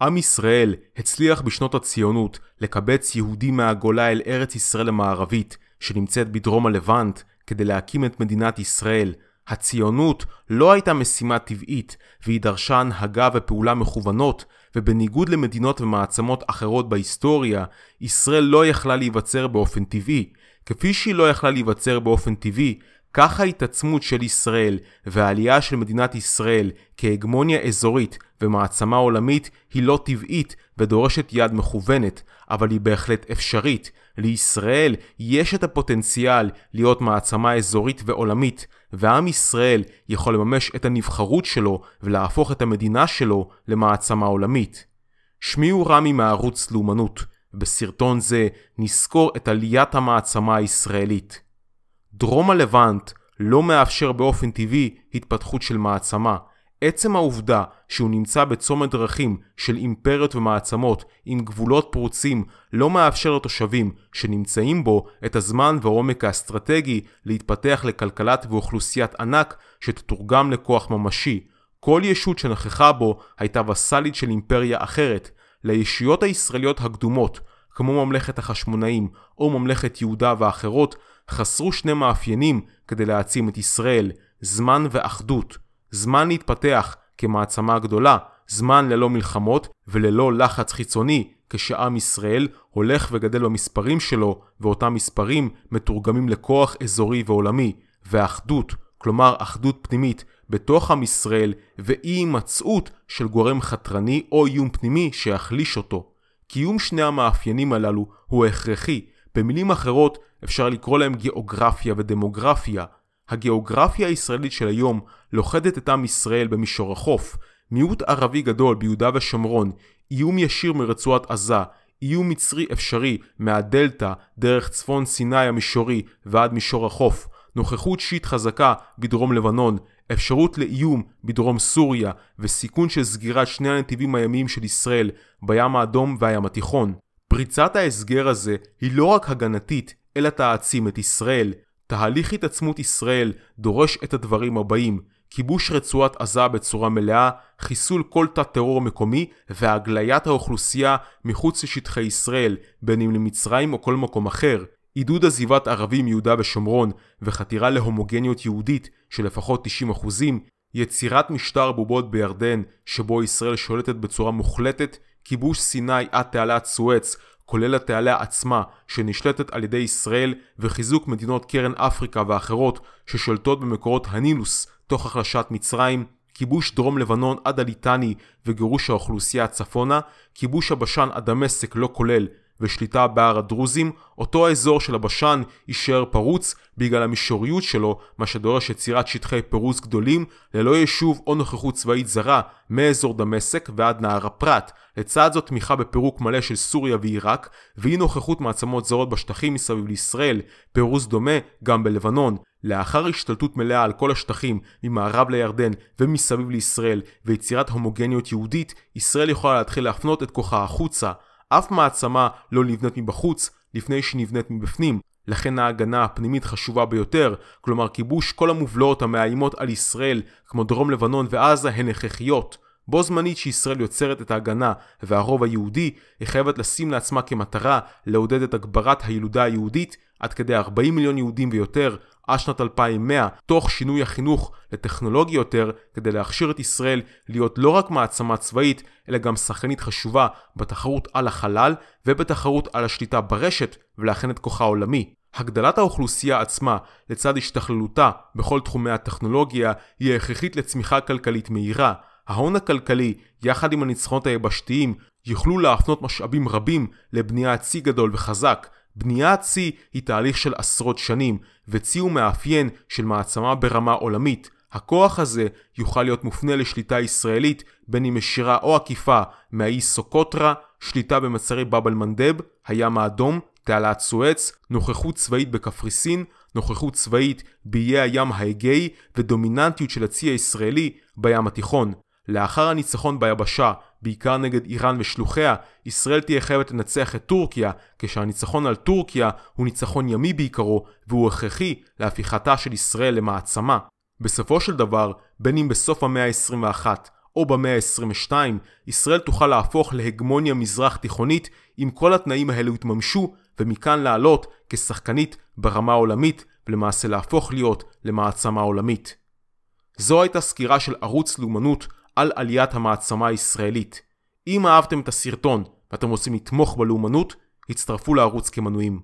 עם ישראל הצליח בשנות הציונות לקבץ יהודים מהגולה אל ארץ ישראל המערבית, שנמצאת בדרום הלבנט, כדי להקים את מדינת ישראל. הציונות לא הייתה משימה טבעית, והיא דרשה הנהגה ופעולה מכוונות, ובניגוד למדינות ומעצמות אחרות בהיסטוריה, ישראל לא יכלה להיווצר באופן טבעי. כפי שהיא לא יכלה להיווצר באופן טבעי, כך ההתעצמות של ישראל והעלייה של מדינת ישראל כהגמוניה אזורית ומעצמה עולמית היא לא טבעית ודורשת יד מכוונת, אבל היא בהחלט אפשרית. לישראל יש את הפוטנציאל להיות מעצמה אזורית ועולמית, ועם ישראל יכול לממש את הנבחרות שלו ולהפוך את המדינה שלו למעצמה עולמית. שמי הוא רמי מערוץ לאומנות, בסרטון זה נזכור את עליית המעצמה הישראלית. דרום הלבנט לא מאפשר באופן טבעי התפתחות של מעצמה. עצם העובדה שהוא נמצא בצומת דרכים של אימפריות ומעצמות עם גבולות פרוצים לא מאפשר לתושבים שנמצאים בו את הזמן והעומק האסטרטגי להתפתח לכלכלת ואוכלוסיית ענק שתתורגם לכוח ממשי. כל ישות שנכחה בו הייתה וסאלית של אימפריה אחרת. לישויות הישראליות הקדומות כמו ממלכת החשמונאים או ממלכת יהודה ואחרות, חסרו שני מאפיינים כדי להעצים את ישראל, זמן ואחדות. זמן להתפתח כמעצמה גדולה, זמן ללא מלחמות וללא לחץ חיצוני, כשעם ישראל הולך וגדל במספרים שלו, ואותם מספרים מתורגמים לכוח אזורי ועולמי. ואחדות, כלומר אחדות פנימית, בתוך עם ישראל, ואי הימצאות של גורם חתרני או איום פנימי שיחליש אותו. קיום שני המאפיינים הללו הוא הכרחי, במילים אחרות אפשר לקרוא להם גיאוגרפיה ודמוגרפיה. הגיאוגרפיה הישראלית של היום לוכדת את עם ישראל במישור החוף, מיעוט ערבי גדול ביהודה ושומרון, איום ישיר מרצועת עזה, איום מצרי אפשרי מהדלתא דרך צפון סיני המישורי ועד מישור החוף, נוכחות שיט חזקה בדרום לבנון, אפשרות לאיום בדרום סוריה וסיכון של סגירת שני הנתיבים הימיים של ישראל בים האדום והים התיכון. פריצת ההסגר הזה היא לא רק הגנתית, אלא תעצים את ישראל. תהליך התעצמות ישראל דורש את הדברים הבאים כיבוש רצועת עזה בצורה מלאה, חיסול כל תא טרור מקומי והגליית האוכלוסייה מחוץ לשטחי ישראל, בין אם למצרים או כל מקום אחר. עידוד עזיבת ערבים מיהודה ושומרון וחתירה להומוגניות יהודית של לפחות 90%, יצירת משטר בובות בירדן שבו ישראל שולטת בצורה מוחלטת, כיבוש סיני עד תעלת סואץ, כולל התעלה עצמה שנשלטת על ידי ישראל וחיזוק מדינות קרן אפריקה ואחרות ששולטות במקורות הנילוס תוך החלשת מצרים, כיבוש דרום לבנון עד הליטני וגירוש האוכלוסייה צפונה, כיבוש הבשן עד דמשק לא כולל ושליטה בהר הדרוזים, אותו האזור של הבשן יישאר פרוץ בגלל המישוריות שלו, מה שדורש יצירת שטחי פירוז גדולים ללא יישוב או נוכחות צבאית זרה מאזור דמשק ועד נהר הפרת. לצד זאת תמיכה בפירוק מלא של סוריה ועיראק, ואי נוכחות מעצמות זרות בשטחים מסביב לישראל, פירוז דומה גם בלבנון. לאחר השתלטות מלאה על כל השטחים ממערב לירדן ומסביב לישראל ויצירת הומוגניות יהודית, ישראל יכולה להתחיל להפנות את כוחה החוצה. אף מעצמה לא נבנית מבחוץ לפני שנבנית מבפנים, לכן ההגנה הפנימית חשובה ביותר, כלומר כיבוש כל המובלעות המאיימות על ישראל, כמו דרום לבנון ועזה, הן הכרחיות. בו זמנית שישראל יוצרת את ההגנה והרוב היהודי, היא חייבת לשים לעצמה כמטרה לעודד את הגברת הילודה היהודית עד כדי 40 מיליון יהודים ויותר עד שנת 2100, תוך שינוי החינוך לטכנולוגי יותר, כדי להכשיר את ישראל להיות לא רק מעצמה צבאית, אלא גם שחקנית חשובה בתחרות על החלל ובתחרות על השליטה ברשת ולהכן את כוחה העולמי. הגדלת האוכלוסייה עצמה לצד השתכללותה בכל תחומי הטכנולוגיה היא הכרחית לצמיחה כלכלית מהירה. ההון הכלכלי, יחד עם הניצחונות היבשתיים, יוכלו להפנות משאבים רבים לבניית צי גדול וחזק. בניית צי היא תהליך של עשרות שנים, וצי הוא מאפיין של מעצמה ברמה עולמית. הכוח הזה יוכל להיות מופנה לשליטה ישראלית, בין אם ישירה או עקיפה, מהאי סוקוטרה, שליטה במצרי באב אל-מנדב, הים האדום, תעלת סואץ, נוכחות צבאית בקפריסין, נוכחות צבאית באיי הים האגאי ודומיננטיות של הצי הישראלי בים התיכון. לאחר הניצחון ביבשה, בעיקר נגד איראן ושלוחיה, ישראל תהיה חייבת לנצח את טורקיה, כשהניצחון על טורקיה הוא ניצחון ימי בעיקרו, והוא הכרחי להפיכתה של ישראל למעצמה. בסופו של דבר, בין אם בסוף המאה ה-21 או במאה ה-22, ישראל תוכל להפוך להגמוניה מזרח תיכונית אם כל התנאים האלו יתממשו, ומכאן לעלות כשחקנית ברמה העולמית, ולמעשה להפוך להיות למעצמה עולמית. זו הייתה סקירה של ערוץ לאומנות על עליית המעצמה הישראלית. אם אהבתם את הסרטון ואתם רוצים לתמוך בלאומנות, הצטרפו לערוץ כמנויים.